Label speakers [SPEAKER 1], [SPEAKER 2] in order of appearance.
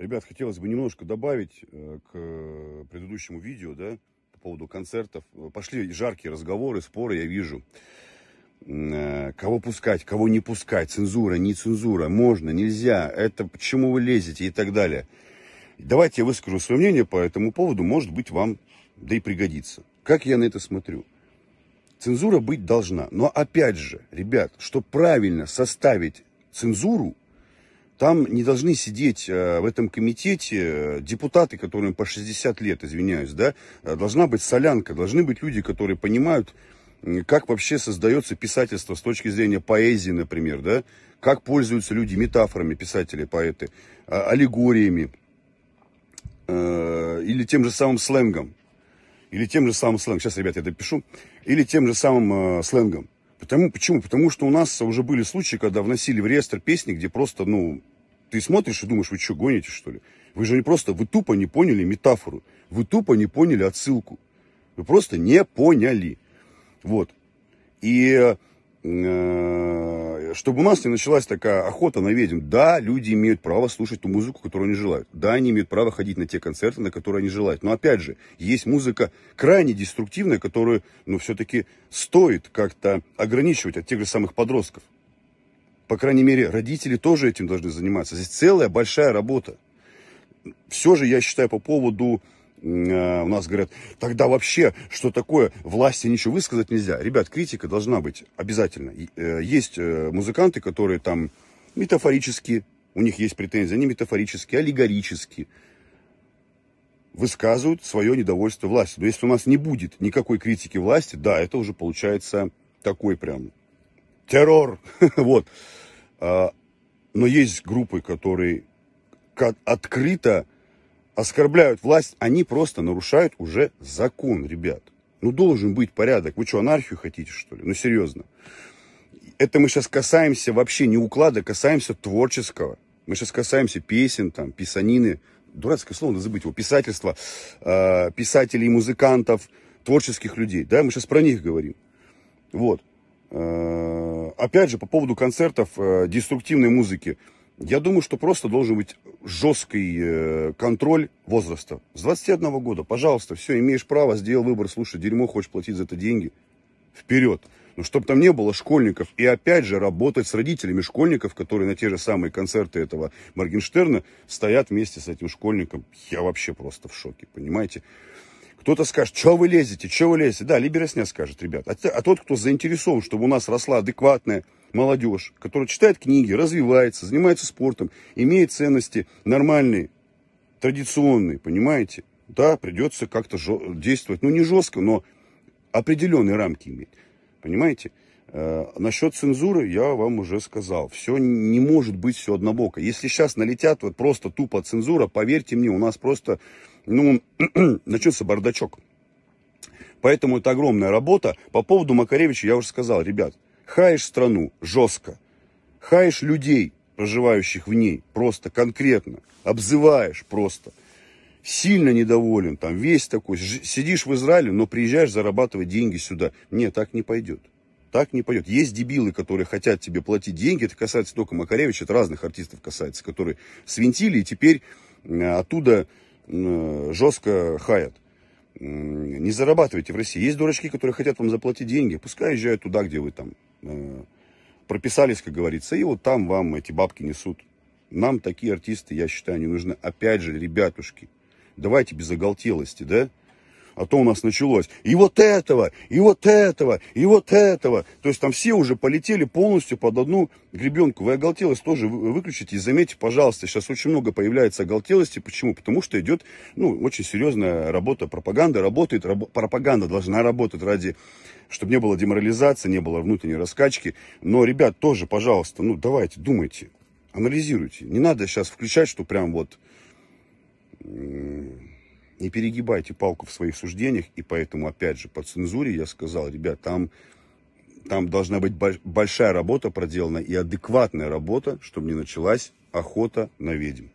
[SPEAKER 1] Ребят, хотелось бы немножко добавить э, к э, предыдущему видео, да, по поводу концертов. Пошли жаркие разговоры, споры, я вижу. Э, кого пускать, кого не пускать, цензура, не цензура, можно, нельзя, это почему вы лезете и так далее. Давайте я выскажу свое мнение по этому поводу, может быть, вам да и пригодится. Как я на это смотрю? Цензура быть должна. Но опять же, ребят, чтобы правильно составить цензуру, там не должны сидеть э, в этом комитете э, депутаты, которым по 60 лет, извиняюсь, да, э, должна быть солянка, должны быть люди, которые понимают, как вообще создается писательство с точки зрения поэзии, например, да, как пользуются люди метафорами, писатели, поэты, а, аллегориями или тем же самым сленгом, или тем же самым сленгом, сейчас, ребята, я допишу, или тем же самым сленгом. Потому, почему? Потому что у нас уже были случаи, когда вносили в реестр песни, где просто, ну, ты смотришь и думаешь, вы что, гоните, что ли? Вы же не просто, вы тупо не поняли метафору, вы тупо не поняли отсылку. Вы просто не поняли. Вот. И э, чтобы у нас не началась такая охота на ведьм. Да, люди имеют право слушать ту музыку, которую они желают. Да, они имеют право ходить на те концерты, на которые они желают. Но опять же, есть музыка крайне деструктивная, которую, ну, все-таки стоит как-то ограничивать от тех же самых подростков. По крайней мере, родители тоже этим должны заниматься. Здесь целая большая работа. Все же я считаю по поводу Э, у нас говорят, тогда вообще, что такое, власти ничего высказать нельзя. Ребят, критика должна быть обязательно. Э, есть э, музыканты, которые там метафорически, у них есть претензии, они метафорически, аллегорически высказывают свое недовольство власти. Но если у нас не будет никакой критики власти, да, это уже получается такой прям террор. вот. А, но есть группы, которые открыто оскорбляют власть, они просто нарушают уже закон, ребят. Ну должен быть порядок. Вы что, анархию хотите, что ли? Ну серьезно. Это мы сейчас касаемся вообще не уклада, касаемся творческого. Мы сейчас касаемся песен, там, писанины. Дурацкое слово, надо забыть его. Писательства, э, писателей, музыкантов, творческих людей. Да, мы сейчас про них говорим. Вот. Э, опять же, по поводу концертов э, деструктивной музыки. Я думаю, что просто должен быть жесткий э, контроль возраста. С 21 года, пожалуйста, все, имеешь право, сделал выбор, слушай, дерьмо, хочешь платить за это деньги, вперед. Но чтобы там не было школьников. И опять же, работать с родителями школьников, которые на те же самые концерты этого Моргенштерна стоят вместе с этим школьником. Я вообще просто в шоке, понимаете? Кто-то скажет, что вы лезете, что вы лезете. Да, либерасня скажет, ребят. А, а тот, кто заинтересован, чтобы у нас росла адекватная молодежь, которая читает книги, развивается, занимается спортом, имеет ценности нормальные, традиционные, понимаете? Да, придется как-то действовать, ну не жестко, но определенные рамки иметь, понимаете? Э, насчет цензуры я вам уже сказал. Все не может быть все однобоко. Если сейчас налетят вот просто тупо цензура, поверьте мне, у нас просто ну, начнется бардачок. Поэтому это огромная работа. По поводу Макаревича я уже сказал, ребят, хаешь страну жестко, хаешь людей, проживающих в ней, просто конкретно, обзываешь просто. Сильно недоволен, там весь такой, сидишь в Израиле, но приезжаешь зарабатывать деньги сюда. Не, так не пойдет. Так не пойдет. Есть дебилы, которые хотят тебе платить деньги. Это касается только Макаревича, это разных артистов касается, которые свинтили и теперь э, оттуда жестко хаят. Не зарабатывайте в России. Есть дурачки, которые хотят вам заплатить деньги. Пускай езжают туда, где вы там э, прописались, как говорится, и вот там вам эти бабки несут. Нам такие артисты, я считаю, не нужны. Опять же, ребятушки, давайте без оголтелости, да? а то у нас началось. И вот этого, и вот этого, и вот этого. То есть там все уже полетели полностью под одну гребенку. Вы оголтелость тоже выключите и заметьте, пожалуйста, сейчас очень много появляется оголтелости. Почему? Потому что идет ну, очень серьезная работа. Пропаганда работает, раб- пропаганда должна работать ради чтобы не было деморализации, не было внутренней раскачки. Но, ребят, тоже, пожалуйста, ну давайте, думайте, анализируйте. Не надо сейчас включать, что прям вот не перегибайте палку в своих суждениях, и поэтому, опять же, по цензуре я сказал, ребят, там, там должна быть большая работа проделана и адекватная работа, чтобы не началась охота на ведьм.